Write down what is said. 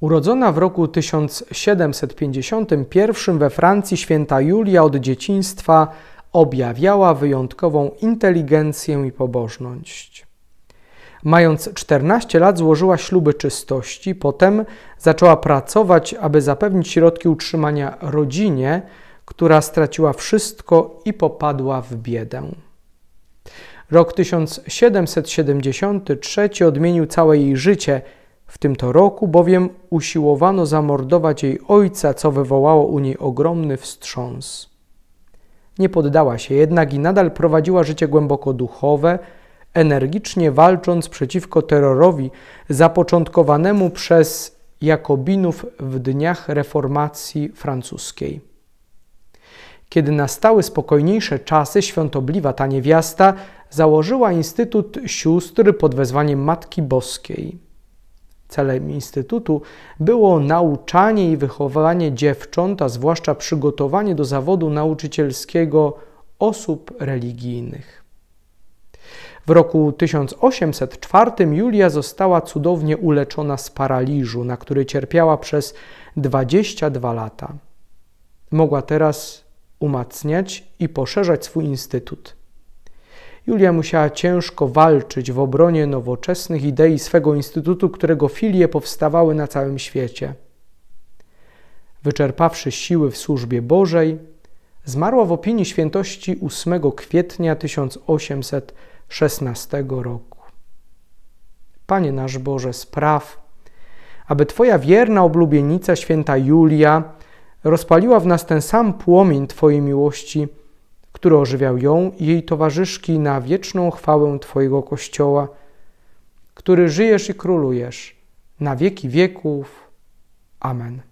Urodzona w roku 1751 we Francji święta Julia od dzieciństwa objawiała wyjątkową inteligencję i pobożność. Mając 14 lat złożyła śluby czystości, potem zaczęła pracować, aby zapewnić środki utrzymania rodzinie, która straciła wszystko i popadła w biedę. Rok 1773 odmienił całe jej życie – w tym to roku bowiem usiłowano zamordować jej ojca, co wywołało u niej ogromny wstrząs. Nie poddała się jednak i nadal prowadziła życie głęboko duchowe, energicznie walcząc przeciwko terrorowi zapoczątkowanemu przez Jakobinów w dniach reformacji francuskiej. Kiedy nastały spokojniejsze czasy, świątobliwa ta niewiasta założyła Instytut Sióstr pod wezwaniem Matki Boskiej. Celem Instytutu było nauczanie i wychowanie dziewcząt, a zwłaszcza przygotowanie do zawodu nauczycielskiego osób religijnych. W roku 1804 Julia została cudownie uleczona z paraliżu, na który cierpiała przez 22 lata. Mogła teraz umacniać i poszerzać swój instytut. Julia musiała ciężko walczyć w obronie nowoczesnych idei swego instytutu, którego filie powstawały na całym świecie. Wyczerpawszy siły w służbie Bożej, zmarła w opinii świętości 8 kwietnia 1816 roku. Panie nasz Boże, spraw, aby Twoja wierna oblubienica święta Julia rozpaliła w nas ten sam płomień Twojej miłości – który ożywiał ją i jej towarzyszki na wieczną chwałę Twojego Kościoła, który żyjesz i królujesz na wieki wieków. Amen.